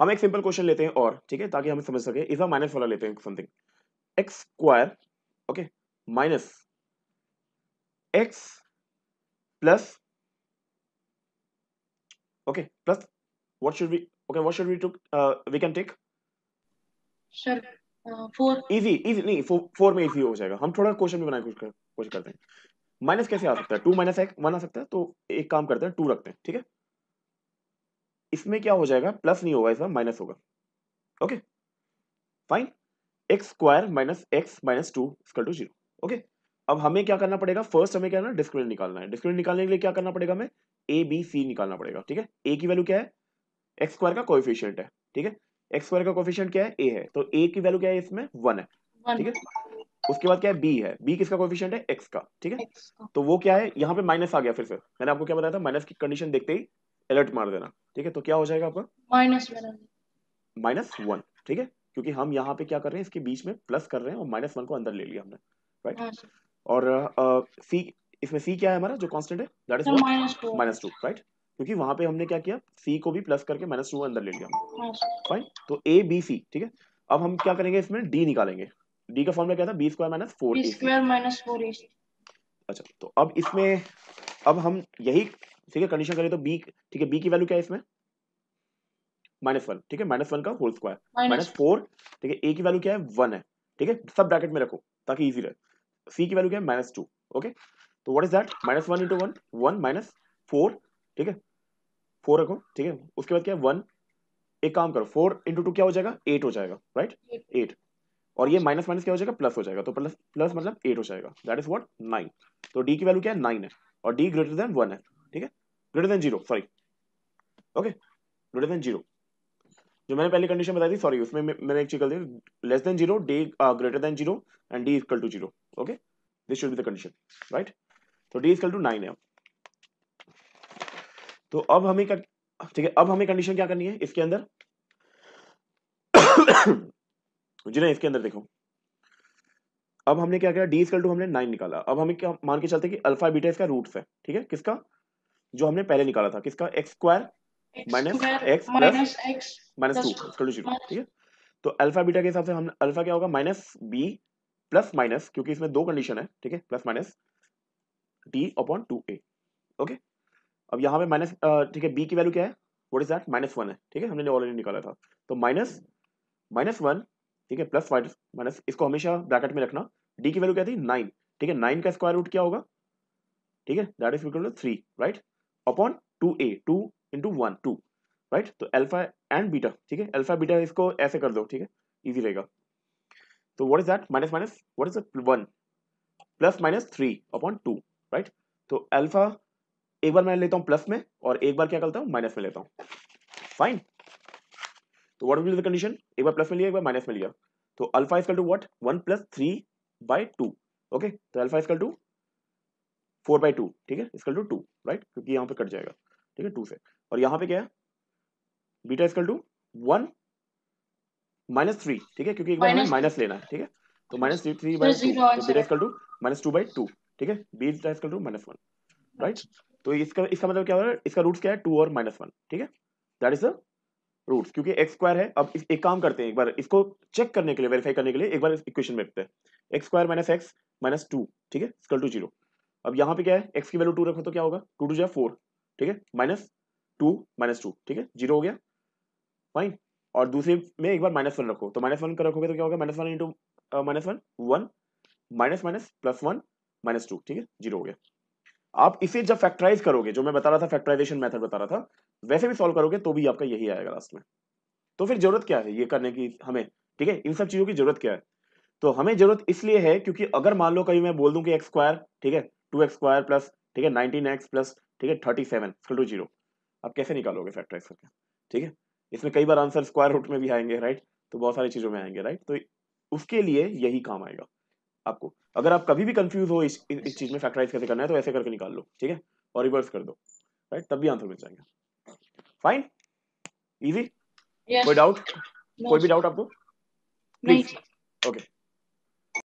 हम एक simple question लेते हैं और ठीक है ताकि हम समझ सके इस माइनस वाला लेते हैं something X square okay minus X plus okay plus what should we okay what should we to we can take sir four easy easy नहीं फोर में इजी हो जाएगा हम थोड़ा क्वेश्चन भी बनाने कोशिश कर, कोशिश करते हैं माइनस कैसे आ सकता है टू माइनस एक वन आ सकता है तो एक काम करते हैं टू रखते हैं ठीक है इसमें क्या हो जाएगा प्लस नहीं होगा इसमें माइनस होगा okay fine X square minus X minus two equal two zero okay अब हमें क्या करना पड़ेगा फर्स्ट हमें क्या करना डिस्क्रिमिनेंट निकालना है डिस्क्रिमिनेंट निकालने के लिए क्या करना पड़ेगा हमें ए बी सी निकालना पड़ेगा ठीक है ए की वैल्यू क्या है एक्स स्क्वायर का कोएफिशिएंट है ठीक है एक्स स्क्वायर का कोएफिशिएंट क्या है ए है तो ए की वैल्यू क्या है इसमें वन है ठीक है उसके बाद क्या है बी है बी किसका कोफिशियंट है एक्स का ठीक है तो वो क्या है यहाँ पे माइनस आ गया फिर से मैंने आपको क्या बताया था माइनस की कंडीशन देखते ही अलर्ट मार देना ठीक है तो क्या हो जाएगा आपका माइनस माइनस वन ठीक है क्योंकि हम यहाँ पे क्या कर रहे हैं इसके बीच में प्लस कर रहे हैं और माइनस वन को अंदर ले लिया हमने राइट हाँ, और सी इसमें सी क्या है हमारा जो कॉन्स्टेंट है that is minus two right क्योंकि वहां पे हमने क्या किया सी को भी प्लस करके माइनस टू अंदर ले लिया हमने फाइन हाँ, तो ए बी सी ठीक है अब हम क्या करेंगे इसमें डी निकालेंगे डी का फॉर्मला क्या था B square minus four square minus four अच्छा तो अब इसमें अब हम यही ठीक है कंडीशन करें तो बी ठीक है बी की वैल्यू क्या है इसमें माइनस वन ठीक है माइनस वन का होल स्क्वायर माइनस फोर ठीक है ए की वैल्यू क्या है वन है ठीक है सब ब्रैकेट में रखो ताकि इजी रहे सी की वैल्यू क्या है माइनस टू ओके तो what is that minus one into one one minus four ठीक है फोर रखो ठीक है उसके बाद क्या है वन एक काम करो फोर इंटू टू क्या हो जाएगा एट हो जाएगा राइट एट और ये माइनस माइनस क्या हो जाएगा प्लस हो जाएगा तो प्लस प्लस मतलब एट हो जाएगा दैट इज वॉट नाइन तो डी की वैल्यू क्या है नाइन है और डी ग्रेटर देन वन है ठीक है greater than zero sorry okay greater than zero जो मैंने पहली कंडीशन बताई थी सॉरी उसमें मैंने एक चीज कर दी less than zero D greater than zero and D equal to zero okay this should be the condition right तो डी इक्वल टू नाइन है तो अब हमें क्या ठीक है अब हमें कंडीशन क्या करनी है इसके अंदर जी ना इसके अंदर देखो अब हमने क्या किया डी इक्वल टू हमने नाइन निकाला अब हमें क्या मान के चलते कि अल्फा बीटा इसका रूट्स है ठीक है किसका जो हमने पहले निकाला था किसका X square minus X plus minus two equal to zero ठीक है तो अल्फा बीटा के हिसाब से हम अल्फा क्या होगा माइनस बी प्लस माइनस क्योंकि इसमें दो कंडीशन है ठीक है plus minus D upon two A okay अब यहाँ पे माइनस ठीक है बी की वैल्यू क्या है what is that minus one है ठीक है हमने ऑलरेडी निकाला था तो माइनस माइनस वन ठीक है प्लस माइनस माइनस इसको हमेशा ब्रैकेट में रखना डी की वैल्यू क्या थी नाइन ठीक है नाइन का स्क्वायर रूट क्या होगा ठीक है that is equal to three right upon two A two into one two right तो एल्फा एंड बीटा ठीक है एल्फा बीटा इसको ऐसे कर दो ठीक है इजी रहेगा तो what is that minus minus what is that one plus minus three upon two right तो एल्फा एक बार मैं लेता हूँ प्लस में और एक बार क्या करता हूँ माइनस में लेता हूँ फाइन तो व्हाट विल द कंडीशन एक बार प्लस में लिया एक बार माइनस में लिया तो alpha is equal to what one plus three by two okay तो alpha is equal to four by two ठीक है इसकल टू टू राइट क्योंकि यहाँ पे कट जाएगा ठीक है टू से और यहाँ पे क्या है beta is equal to one minus three ठीक है क्योंकि एक बार हमें माइनस लेना है ठीक है तो माइनस थ्री थ्री तो बाई टू तो beta is equal to minus two by two ठीक है beta is equal to minus one right तो इसका इसका मतलब क्या हो रहा है इसका रूट क्या है टू और माइनस वन ठीक है दैट इज द रूट्स क्योंकि एक्स स्क्वायर है अब एक काम करते हैं एक बार इसको चेक करने के लिए वेरीफाई करने के लिए एक बार इक्वेशन में रखते हैं X square minus X minus two ठीक है स्कल टू जीरो अब यहाँ पे क्या है एक्स की वैल्यू टू रखो तो क्या होगा टू टू जो फोर ठीक है माइनस टू माइनस टू ठीक है जीरो हो गया फाइन और दूसरे में एक बार माइनस वन रखो तो माइनस वन का रखोगे तो क्या होगा minus one into minus one one minus minus plus one minus two ठीक है जीरो हो गया आप इसे जब फैक्टराइज करोगे जो मैं बता रहा था फैक्टराइजेशन मेथड बता रहा था वैसे भी सॉल्व करोगे तो भी आपका यही आएगा लास्ट में तो फिर जरूरत क्या है ये करने की हमें ठीक है इन सब चीजों की जरूरत क्या है तो हमें जरूरत इसलिए है क्योंकि अगर मान लो कभी मैं बोल दूं कि एक्स स्क्वायर ठीक है टू एक्स स्क्वायर प्लस ठीक है नाइनटीन एक्स प्लस ठीक है थर्टी सेवन टू जीरो आप कैसे निकालोगे फैक्टराइज करके ठीक है इसमें कई बार आंसर स्क्वायर रूट में भी आएंगे राइट तो बहुत सारी चीज़ों में आएंगे राइट तो उसके लिए यही काम आएगा आपको अगर आप कभी भी कंफ्यूज हो इस इस चीज़ में फैक्टराइज कैसे करना है तो ऐसे करके निकाल लो ठीक है और रिवर्स कर दो राइट तब भी आंसर मिल जाएगा फाइन इजी कोई डाउट कोई भी डाउट आपको प्लीज ओके